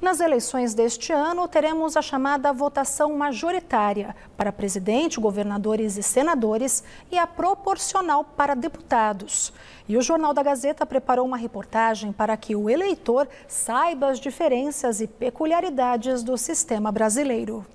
Nas eleições deste ano, teremos a chamada votação majoritária para presidente, governadores e senadores e a proporcional para deputados. E o Jornal da Gazeta preparou uma reportagem para que o eleitor saiba as diferenças e peculiaridades do sistema brasileiro.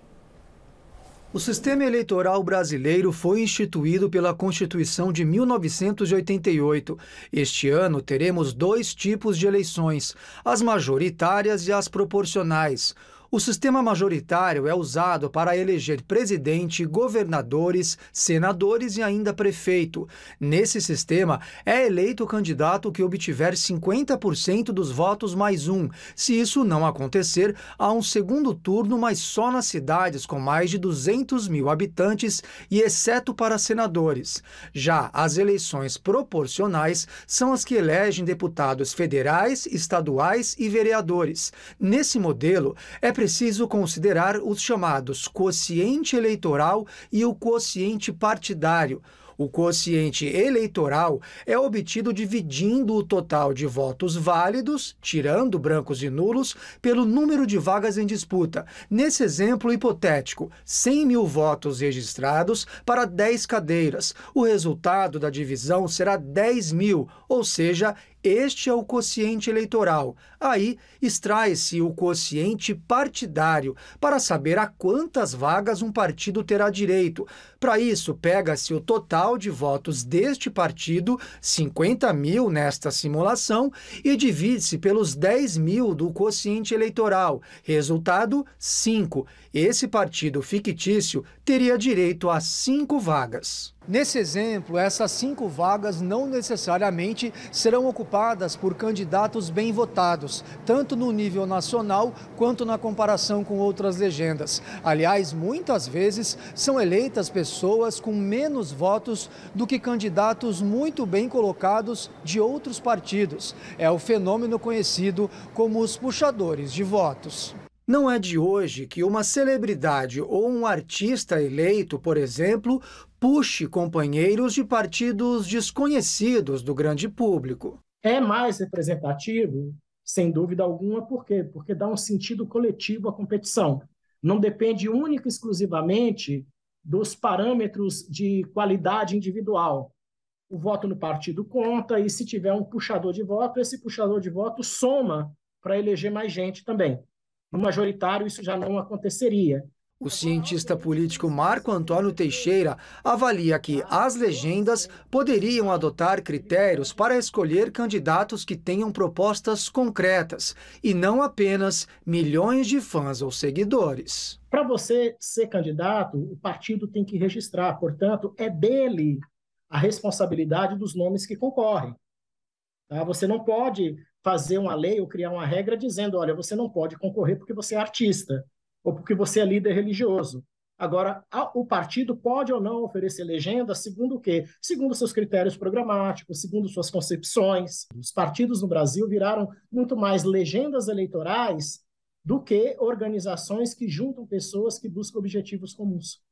O sistema eleitoral brasileiro foi instituído pela Constituição de 1988. Este ano teremos dois tipos de eleições: as majoritárias e as proporcionais. O sistema majoritário é usado para eleger presidente, governadores, senadores e ainda prefeito. Nesse sistema, é eleito o candidato que obtiver 50% dos votos mais um. Se isso não acontecer, há um segundo turno, mas só nas cidades com mais de 200 mil habitantes e exceto para senadores. Já as eleições proporcionais são as que elegem deputados federais, estaduais e vereadores. Nesse modelo, é preciso preciso considerar os chamados quociente eleitoral e o quociente partidário, o quociente eleitoral é obtido dividindo o total de votos válidos, tirando brancos e nulos, pelo número de vagas em disputa. Nesse exemplo hipotético, 100 mil votos registrados para 10 cadeiras. O resultado da divisão será 10 mil, ou seja, este é o quociente eleitoral. Aí extrai-se o quociente partidário para saber a quantas vagas um partido terá direito. Para isso, pega-se o total total de votos deste partido, 50 mil nesta simulação, e divide-se pelos 10 mil do quociente eleitoral. Resultado: 5. Esse partido fictício teria direito a cinco vagas. Nesse exemplo, essas cinco vagas não necessariamente serão ocupadas por candidatos bem votados, tanto no nível nacional quanto na comparação com outras legendas. Aliás, muitas vezes são eleitas pessoas com menos votos votos do que candidatos muito bem colocados de outros partidos. É o fenômeno conhecido como os puxadores de votos. Não é de hoje que uma celebridade ou um artista eleito, por exemplo, puxe companheiros de partidos desconhecidos do grande público. É mais representativo, sem dúvida alguma, por quê? Porque dá um sentido coletivo à competição. Não depende única e exclusivamente dos parâmetros de qualidade individual. O voto no partido conta, e se tiver um puxador de voto, esse puxador de voto soma para eleger mais gente também. No majoritário, isso já não aconteceria. O cientista político Marco Antônio Teixeira avalia que as legendas poderiam adotar critérios para escolher candidatos que tenham propostas concretas e não apenas milhões de fãs ou seguidores. Para você ser candidato, o partido tem que registrar, portanto, é dele a responsabilidade dos nomes que concorrem. Tá? Você não pode fazer uma lei ou criar uma regra dizendo: olha, você não pode concorrer porque você é artista ou porque você é líder religioso. Agora, o partido pode ou não oferecer legenda segundo o quê? Segundo seus critérios programáticos, segundo suas concepções. Os partidos no Brasil viraram muito mais legendas eleitorais do que organizações que juntam pessoas que buscam objetivos comuns.